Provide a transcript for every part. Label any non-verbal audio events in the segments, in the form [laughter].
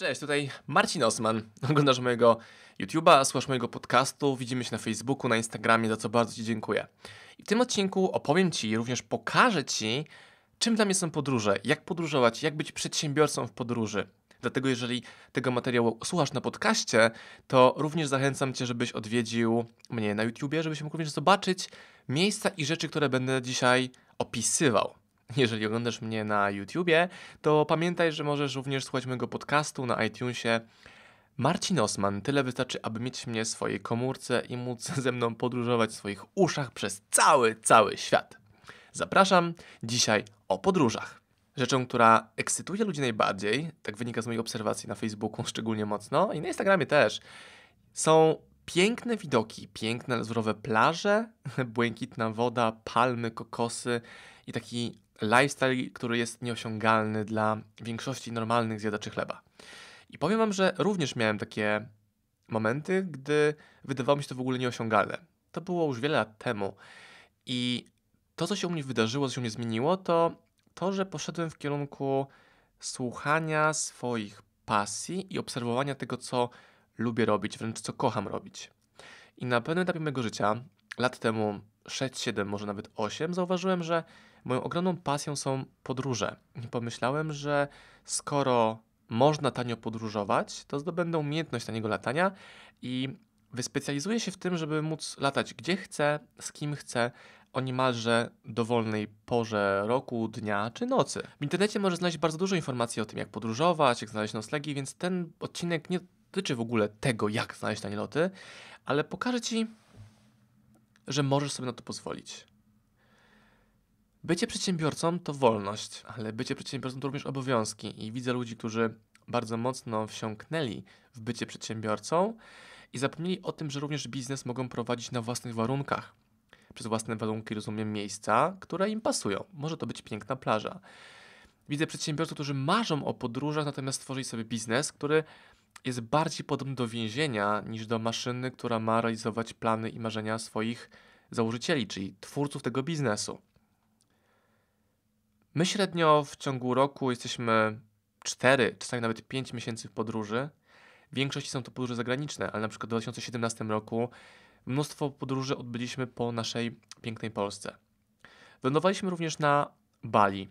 Cześć, tutaj Marcin Osman. [laughs] Oglądasz mojego YouTube'a, słuchasz mojego podcastu, widzimy się na Facebooku, na Instagramie, za co bardzo Ci dziękuję. I w tym odcinku opowiem Ci, również pokażę Ci, czym dla mnie są podróże, jak podróżować, jak być przedsiębiorcą w podróży. Dlatego jeżeli tego materiału słuchasz na podcaście, to również zachęcam Cię, żebyś odwiedził mnie na YouTubie, żebyś mógł również zobaczyć miejsca i rzeczy, które będę dzisiaj opisywał. Jeżeli oglądasz mnie na YouTubie, to pamiętaj, że możesz również słuchać mojego podcastu na iTunesie. Marcin Osman, tyle wystarczy, aby mieć mnie w swojej komórce i móc [laughs] ze mną podróżować w swoich uszach przez cały, cały świat. Zapraszam dzisiaj o podróżach. Rzeczą, która ekscytuje ludzi najbardziej, tak wynika z moich obserwacji na Facebooku [laughs] szczególnie mocno i na Instagramie też, są piękne widoki, piękne zdrowe plaże, [laughs] błękitna woda, palmy, kokosy i taki lifestyle, który jest nieosiągalny dla większości normalnych zjadaczy chleba. I powiem Wam, że również miałem takie momenty, gdy wydawało mi się to w ogóle nieosiągalne. To było już wiele lat temu. I to, co się u mnie wydarzyło, co się u mnie zmieniło, to to, że poszedłem w kierunku słuchania swoich pasji i obserwowania tego, co lubię robić, wręcz co kocham robić. I na pewnym etapie mojego życia, lat temu 6, 7, może nawet 8, zauważyłem, że Moją ogromną pasją są podróże. Pomyślałem, że skoro można tanio podróżować, to zdobędę umiejętność taniego latania i wyspecjalizuję się w tym, żeby móc latać gdzie chcę, z kim chcę, o niemalże dowolnej porze roku, dnia czy nocy. W internecie może znaleźć bardzo dużo informacji o tym, jak podróżować, jak znaleźć noclegi, więc ten odcinek nie dotyczy w ogóle tego, jak znaleźć tanie loty, ale pokażę Ci, że możesz sobie na to pozwolić. Bycie przedsiębiorcą to wolność, ale bycie przedsiębiorcą to również obowiązki. I widzę ludzi, którzy bardzo mocno wsiąknęli w bycie przedsiębiorcą i zapomnieli o tym, że również biznes mogą prowadzić na własnych warunkach. Przez własne warunki rozumiem miejsca, które im pasują. Może to być piękna plaża. Widzę przedsiębiorców, którzy marzą o podróżach, natomiast tworzyli sobie biznes, który jest bardziej podobny do więzienia niż do maszyny, która ma realizować plany i marzenia swoich założycieli, czyli twórców tego biznesu. My średnio w ciągu roku jesteśmy 4, czasami nawet 5 miesięcy w podróży. W większości są to podróże zagraniczne, ale na przykład w 2017 roku mnóstwo podróży odbyliśmy po naszej pięknej Polsce. Wędrowaliśmy również na Bali.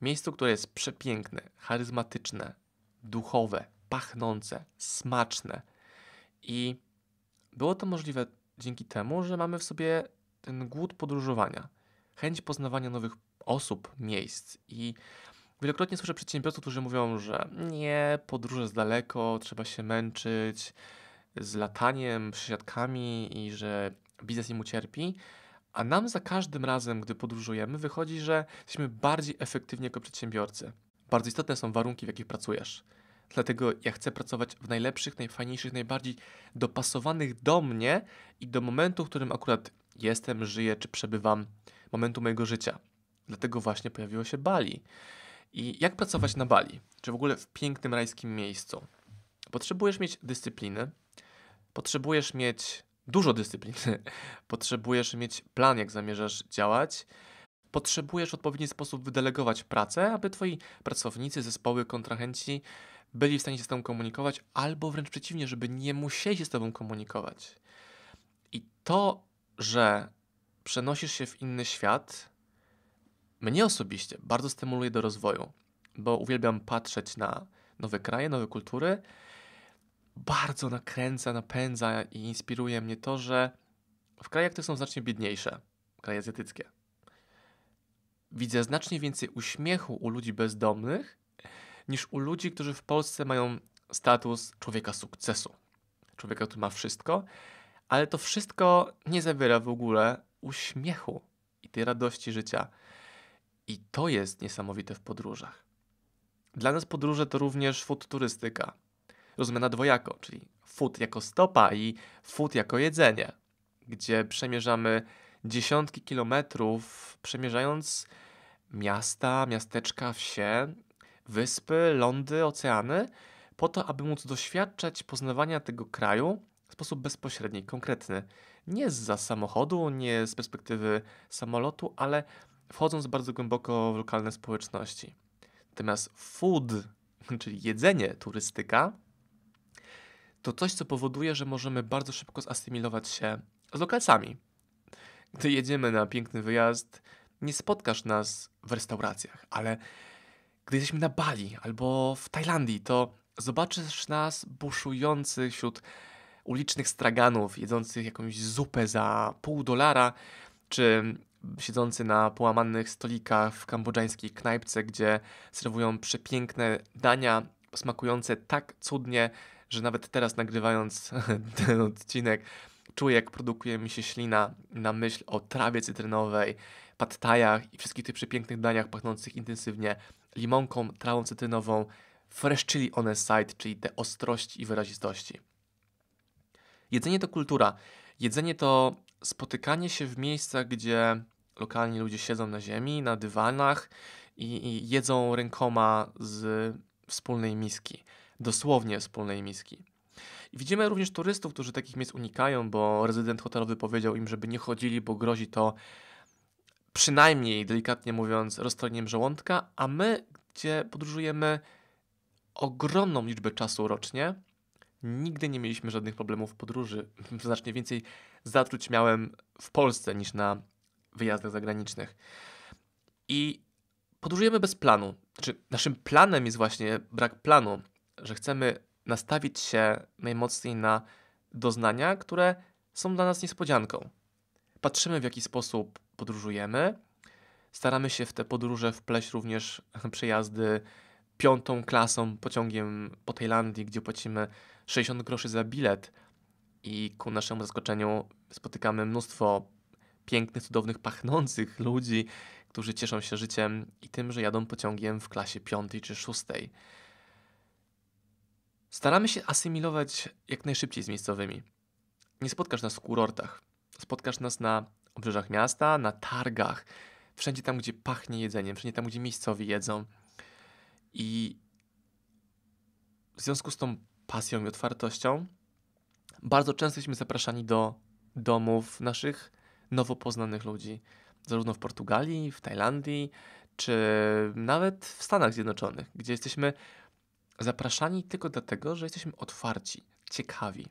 Miejscu, które jest przepiękne, charyzmatyczne, duchowe, pachnące, smaczne. I było to możliwe dzięki temu, że mamy w sobie ten głód podróżowania, chęć poznawania nowych osób, miejsc. I wielokrotnie słyszę przedsiębiorców, którzy mówią, że nie, podróże z daleko, trzeba się męczyć z lataniem, przesiadkami i że biznes im ucierpi. A nam za każdym razem, gdy podróżujemy, wychodzi, że jesteśmy bardziej efektywni jako przedsiębiorcy. Bardzo istotne są warunki, w jakich pracujesz. Dlatego ja chcę pracować w najlepszych, najfajniejszych, najbardziej dopasowanych do mnie i do momentu, w którym akurat jestem, żyję czy przebywam, momentu mojego życia. Dlatego właśnie pojawiło się Bali. I jak pracować na Bali, czy w ogóle w pięknym rajskim miejscu? Potrzebujesz mieć dyscypliny, potrzebujesz mieć dużo dyscypliny, [laughs] potrzebujesz mieć plan, jak zamierzasz działać, potrzebujesz w odpowiedni sposób wydelegować pracę, aby twoi pracownicy, zespoły, kontrahenci byli w stanie się z tobą komunikować, albo wręcz przeciwnie, żeby nie musieli się z tobą komunikować. I to, że przenosisz się w inny świat, mnie osobiście bardzo stymuluje do rozwoju, bo uwielbiam patrzeć na nowe kraje, nowe kultury. Bardzo nakręca, napędza i inspiruje mnie to, że w krajach, które są znacznie biedniejsze, kraje azjatyckie, widzę znacznie więcej uśmiechu u ludzi bezdomnych niż u ludzi, którzy w Polsce mają status człowieka sukcesu. Człowieka, który ma wszystko, ale to wszystko nie zawiera w ogóle uśmiechu i tej radości życia. I to jest niesamowite w podróżach. Dla nas podróże to również food turystyka. Rozumiana dwojako, czyli food jako stopa i food jako jedzenie, gdzie przemierzamy dziesiątki kilometrów, przemierzając miasta, miasteczka, wsie, wyspy, lądy, oceany, po to, aby móc doświadczać poznawania tego kraju w sposób bezpośredni, konkretny. Nie z za samochodu, nie z perspektywy samolotu, ale wchodząc bardzo głęboko w lokalne społeczności. Natomiast food, [laughs] czyli jedzenie, turystyka, to coś, co powoduje, że możemy bardzo szybko zasymilować się z lokalcami. Gdy jedziemy na piękny wyjazd, nie spotkasz nas w restauracjach, ale gdy jesteśmy na Bali albo w Tajlandii, to zobaczysz nas buszujących wśród ulicznych straganów, jedzących jakąś zupę za pół dolara, czy siedzący na połamanych stolikach w kambodżańskiej knajpce, gdzie serwują przepiękne dania smakujące tak cudnie, że nawet teraz nagrywając [laughs] ten odcinek czuję, jak produkuje mi się ślina na myśl o trawie cytrynowej, pattajach i wszystkich tych przepięknych daniach pachnących intensywnie limonką, trawą cytrynową, fresh chili on a side, czyli te ostrości i wyrazistości. Jedzenie to kultura. Jedzenie to spotykanie się w miejscach, gdzie Lokalni ludzie siedzą na ziemi, na dywanach i, i jedzą rękoma z wspólnej miski. Dosłownie wspólnej miski. widzimy również turystów, którzy takich miejsc unikają, bo rezydent hotelowy powiedział im, żeby nie chodzili, bo grozi to przynajmniej, delikatnie mówiąc, rozstrojeniem żołądka, a my, gdzie podróżujemy ogromną liczbę czasu rocznie, nigdy nie mieliśmy żadnych problemów w podróży. [laughs] Znacznie więcej zatruć miałem w Polsce niż na wyjazdach zagranicznych. I podróżujemy bez planu. Znaczy, naszym planem jest właśnie brak planu, że chcemy nastawić się najmocniej na doznania, które są dla nas niespodzianką. Patrzymy, w jaki sposób podróżujemy. Staramy się w te podróże wpleść również [laughs] przejazdy piątą klasą pociągiem po Tajlandii, gdzie płacimy 60 groszy za bilet i ku naszemu zaskoczeniu spotykamy mnóstwo pięknych, cudownych, pachnących ludzi, którzy cieszą się życiem i tym, że jadą pociągiem w klasie piątej czy szóstej. Staramy się asymilować jak najszybciej z miejscowymi. Nie spotkasz nas w kurortach. Spotkasz nas na obrzeżach miasta, na targach, wszędzie tam, gdzie pachnie jedzeniem, wszędzie tam, gdzie miejscowi jedzą. I w związku z tą pasją i otwartością, bardzo często jesteśmy zapraszani do domów naszych nowo poznanych ludzi, zarówno w Portugalii, w Tajlandii, czy nawet w Stanach Zjednoczonych, gdzie jesteśmy zapraszani tylko dlatego, że jesteśmy otwarci, ciekawi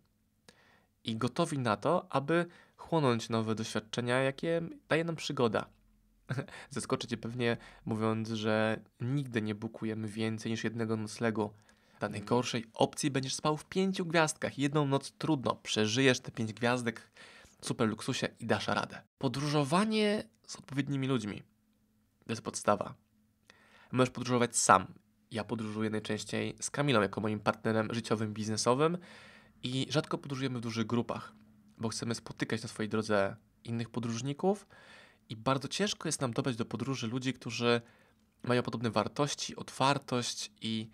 i gotowi na to, aby chłonąć nowe doświadczenia, jakie daje nam przygoda. [laughs] Zaskoczę Cię pewnie mówiąc, że nigdy nie bukujemy więcej niż jednego noclegu. Dla najgorszej opcji będziesz spał w pięciu gwiazdkach. Jedną noc trudno, przeżyjesz te pięć gwiazdek, super luksusie i dasz radę. Podróżowanie z odpowiednimi ludźmi to jest podstawa. Możesz podróżować sam. Ja podróżuję najczęściej z Kamilą jako moim partnerem życiowym, biznesowym i rzadko podróżujemy w dużych grupach, bo chcemy spotykać na swojej drodze innych podróżników i bardzo ciężko jest nam dobrać do podróży ludzi, którzy mają podobne wartości, otwartość i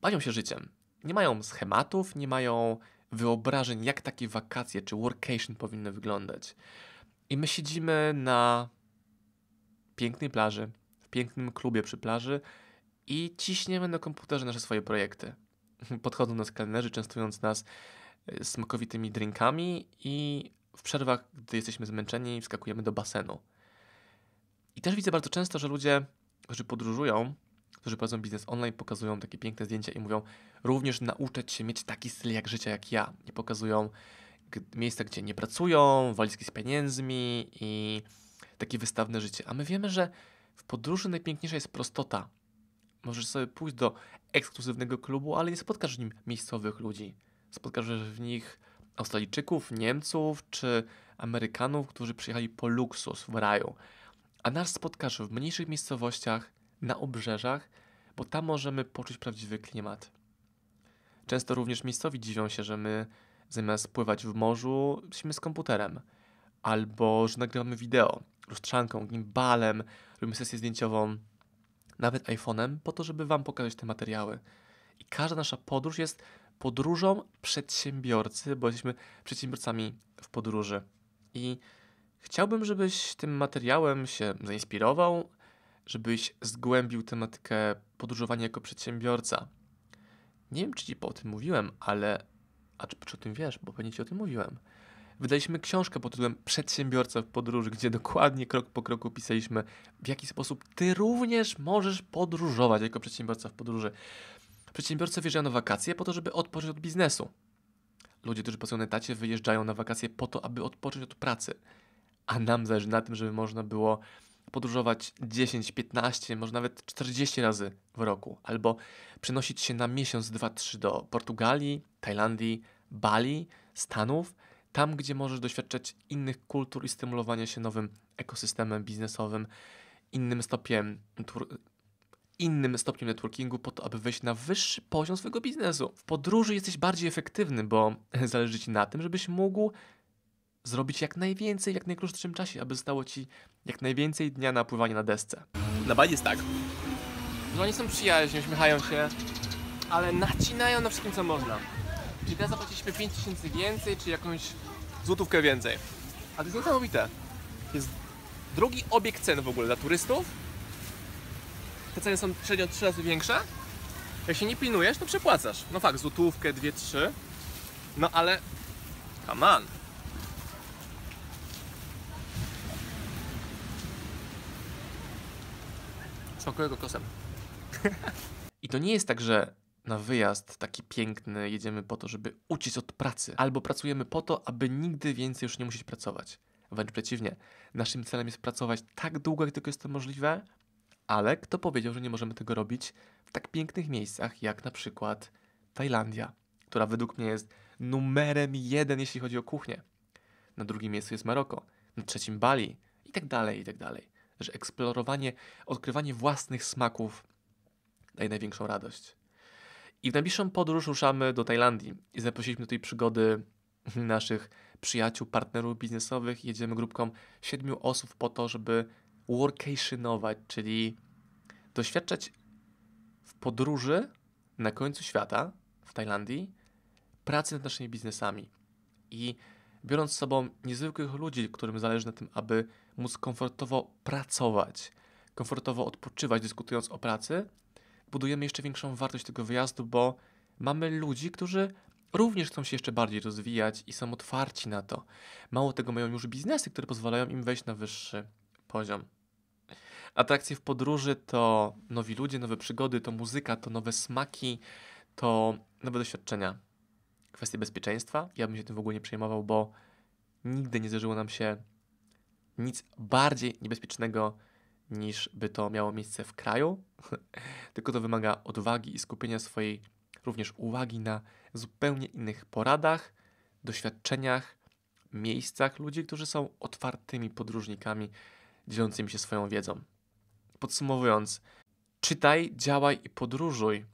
bawią się życiem. Nie mają schematów, nie mają wyobrażeń, jak takie wakacje czy workation powinny wyglądać. I my siedzimy na pięknej plaży, w pięknym klubie przy plaży i ciśniemy na komputerze nasze swoje projekty. [laughs] Podchodzą nas kelnerzy, częstując nas e, smakowitymi drinkami i w przerwach, gdy jesteśmy zmęczeni, wskakujemy do basenu. I też widzę bardzo często, że ludzie, którzy podróżują, którzy prowadzą biznes online, pokazują takie piękne zdjęcia i mówią również nauczyć się mieć taki styl jak życia jak ja. I pokazują miejsca, gdzie nie pracują, walizki z pieniędzmi i takie wystawne życie. A my wiemy, że w podróży najpiękniejsza jest prostota. Możesz sobie pójść do ekskluzywnego klubu, ale nie spotkasz w nim miejscowych ludzi. Spotkasz w nich Australijczyków, Niemców czy Amerykanów, którzy przyjechali po luksus w raju. A nas spotkasz w mniejszych miejscowościach, na obrzeżach, bo tam możemy poczuć prawdziwy klimat. Często również miejscowi dziwią się, że my zamiast pływać w morzu, jesteśmy z komputerem. Albo, że nagrywamy wideo, lustrzanką, gimbalem, robimy sesję zdjęciową, nawet iPhone'em, po to, żeby Wam pokazać te materiały. I każda nasza podróż jest podróżą przedsiębiorcy, bo jesteśmy przedsiębiorcami w podróży. I chciałbym, żebyś tym materiałem się zainspirował, żebyś zgłębił tematykę podróżowania jako przedsiębiorca. Nie wiem, czy ci po tym mówiłem, ale. A czy, czy o tym wiesz? Bo pewnie ci o tym mówiłem. Wydaliśmy książkę pod tytułem Przedsiębiorca w podróży, gdzie dokładnie krok po kroku pisaliśmy, w jaki sposób ty również możesz podróżować jako przedsiębiorca w podróży. Przedsiębiorcy wyjeżdżają na wakacje po to, żeby odpocząć od biznesu. Ludzie, którzy pracują na etacie, wyjeżdżają na wakacje po to, aby odpocząć od pracy. A nam zależy na tym, żeby można było podróżować 10, 15, może nawet 40 razy w roku, albo przenosić się na miesiąc, dwa, trzy do Portugalii, Tajlandii, Bali, Stanów, tam gdzie możesz doświadczać innych kultur i stymulowania się nowym ekosystemem biznesowym, innym stopniem, innym stopniem networkingu po to, aby wejść na wyższy poziom swojego biznesu. W podróży jesteś bardziej efektywny, bo [laughs] zależy Ci na tym, żebyś mógł zrobić jak najwięcej, jak najkrótszym czasie, aby zostało ci jak najwięcej dnia na pływanie na desce. Na bani jest tak. No oni są przyjaźni, uśmiechają się, ale nacinają na wszystkim co można. Czyli teraz zapłaciliśmy 5000 więcej, czy jakąś złotówkę więcej. A to jest niesamowite. Jest drugi obieg cen w ogóle dla turystów. Te ceny są średnio 3 razy większe. Jak się nie pilnujesz, to przepłacasz. No fakt, złotówkę, dwie, trzy. No ale... Come on. [laughs] I to nie jest tak, że na wyjazd taki piękny jedziemy po to, żeby uciec od pracy, albo pracujemy po to, aby nigdy więcej już nie musieć pracować. Wręcz przeciwnie, naszym celem jest pracować tak długo, jak tylko jest to możliwe, ale kto powiedział, że nie możemy tego robić w tak pięknych miejscach, jak na przykład Tajlandia, która według mnie jest numerem jeden, jeśli chodzi o kuchnię. Na drugim miejscu jest Maroko, na trzecim Bali i tak dalej, i tak dalej że eksplorowanie, odkrywanie własnych smaków daje największą radość. I w najbliższą podróż ruszamy do Tajlandii i zaprosiliśmy do tej przygody [laughs] naszych przyjaciół, partnerów biznesowych. Jedziemy grupką siedmiu osób po to, żeby workationować, czyli doświadczać w podróży na końcu świata w Tajlandii pracy nad naszymi biznesami. I biorąc z sobą niezwykłych ludzi, którym zależy na tym, aby móc komfortowo pracować, komfortowo odpoczywać, dyskutując o pracy, budujemy jeszcze większą wartość tego wyjazdu, bo mamy ludzi, którzy również chcą się jeszcze bardziej rozwijać i są otwarci na to. Mało tego, mają już biznesy, które pozwalają im wejść na wyższy poziom. Atrakcje w podróży to nowi ludzie, nowe przygody, to muzyka, to nowe smaki, to nowe doświadczenia. Kwestie bezpieczeństwa, ja bym się tym w ogóle nie przejmował, bo nigdy nie zdarzyło nam się nic bardziej niebezpiecznego niż by to miało miejsce w kraju, [laughs] tylko to wymaga odwagi i skupienia swojej również uwagi na zupełnie innych poradach, doświadczeniach, miejscach ludzi, którzy są otwartymi podróżnikami, dzielącymi się swoją wiedzą. Podsumowując, czytaj, działaj i podróżuj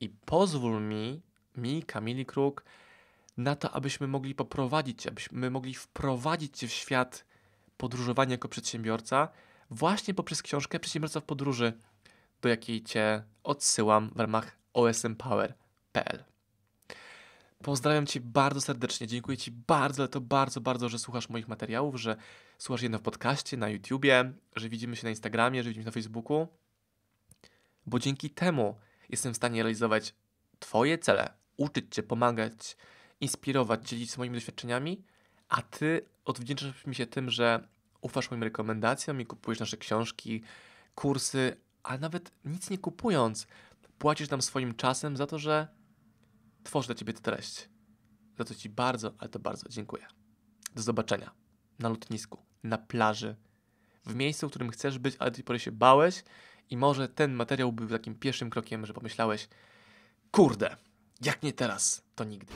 i pozwól mi, mi, Kamili Kruk, na to, abyśmy mogli poprowadzić, abyśmy mogli wprowadzić Cię w świat podróżowanie jako przedsiębiorca właśnie poprzez książkę Przedsiębiorca w podróży, do jakiej Cię odsyłam w ramach osmpower.pl. Pozdrawiam Cię bardzo serdecznie, dziękuję Ci bardzo, ale to bardzo, bardzo, że słuchasz moich materiałów, że słuchasz jedno w podcaście, na YouTubie, że widzimy się na Instagramie, że widzimy się na Facebooku, bo dzięki temu jestem w stanie realizować Twoje cele, uczyć Cię, pomagać, inspirować, dzielić się moimi doświadczeniami, a ty odwdzięczasz mi się tym, że ufasz moim rekomendacjom i kupujesz nasze książki, kursy, a nawet nic nie kupując, płacisz nam swoim czasem za to, że tworzę dla ciebie tę treść. Za to ci bardzo, ale to bardzo dziękuję. Do zobaczenia na lotnisku, na plaży, w miejscu, w którym chcesz być, ale do tej pory się bałeś i może ten materiał był takim pierwszym krokiem, że pomyślałeś, kurde, jak nie teraz, to nigdy.